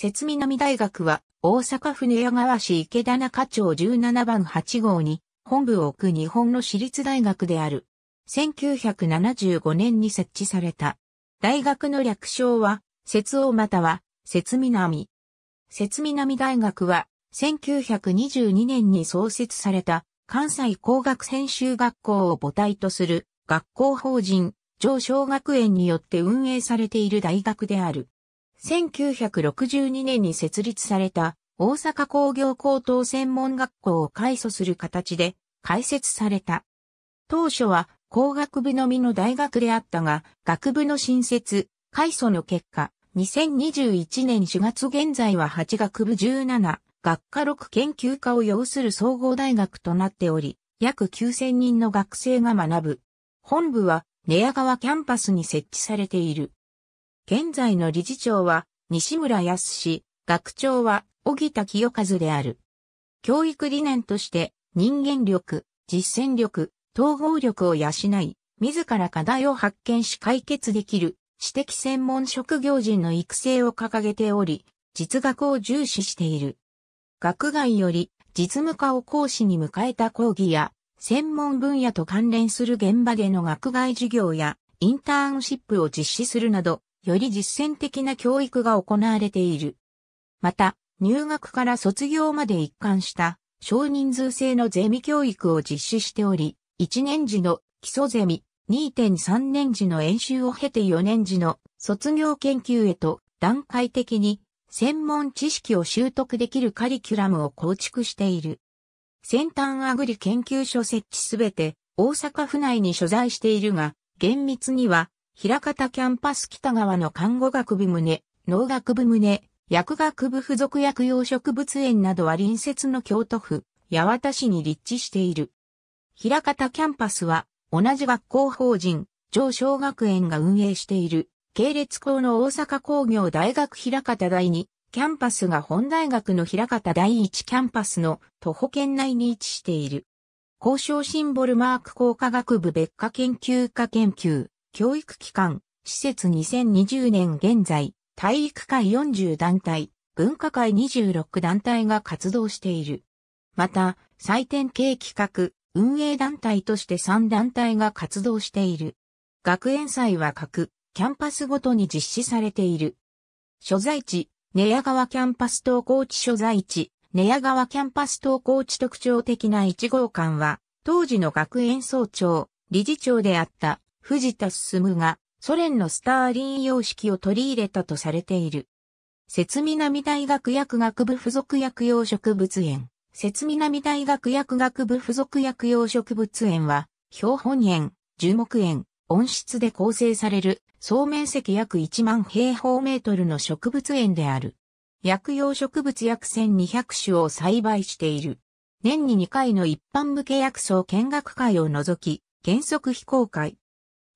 節南大学は、大阪府寝屋川市池田中町17番8号に、本部を置く日本の私立大学である。1975年に設置された。大学の略称は、節王または、節南。節南大学は、1922年に創設された、関西工学専修学校を母体とする、学校法人、上小学園によって運営されている大学である。1962年に設立された大阪工業高等専門学校を改祖する形で開設された。当初は工学部のみの大学であったが、学部の新設、改祖の結果、2021年4月現在は8学部17、学科6研究科を要する総合大学となっており、約9000人の学生が学ぶ。本部は寝屋川キャンパスに設置されている。現在の理事長は西村康氏、学長は小木田清和である。教育理念として人間力、実践力、統合力を養い、自ら課題を発見し解決できる知的専門職業人の育成を掲げており、実学を重視している。学外より実務化を講師に迎えた講義や、専門分野と関連する現場での学外授業やインターンシップを実施するなど、より実践的な教育が行われている。また、入学から卒業まで一貫した少人数制のゼミ教育を実施しており、1年時の基礎ゼミ、2.3年時の演習を経て4年時の卒業研究へと段階的に専門知識を習得できるカリキュラムを構築している。先端アグリ研究所設置すべて大阪府内に所在しているが、厳密には平方キャンパス北側の看護学部棟、農学部棟、薬学部附属薬用植物園などは隣接の京都府、八幡市に立地している。平方キャンパスは、同じ学校法人、上小学園が運営している、系列校の大阪工業大学平方第2、キャンパスが本大学の平方第1キャンパスの徒歩圏内に位置している。交渉シンボルマーク工科学部別科研究科研究。教育機関、施設2020年現在、体育会40団体、文化会26団体が活動している。また、採点系企画、運営団体として3団体が活動している。学園祭は各、キャンパスごとに実施されている。所在地、寝屋川キャンパス東高地所在地、寝屋川キャンパス東高地特徴的な1号館は、当時の学園総長、理事長であった藤田進がソ連のスターリン様式を取り入れたとされている。節南大学薬学部附属薬用植物園。節南大学薬学部附属薬用植物園は、標本園、樹木園、温室で構成される総面積約1万平方メートルの植物園である。薬用植物約1200種を栽培している。年に2回の一般向け薬草見学会を除き、原則非公開、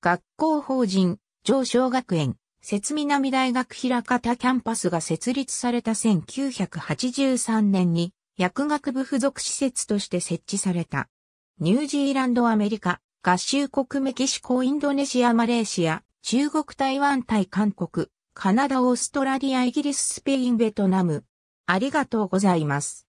学校法人、上昇学園、節南大学平方キャンパスが設立された1983年に、薬学部附属施設として設置された。ニュージーランドアメリカ、合衆国メキシコインドネシアマレーシア、中国台湾対韓国、カナダオーストラリアイギリススペインベトナム。ありがとうございます。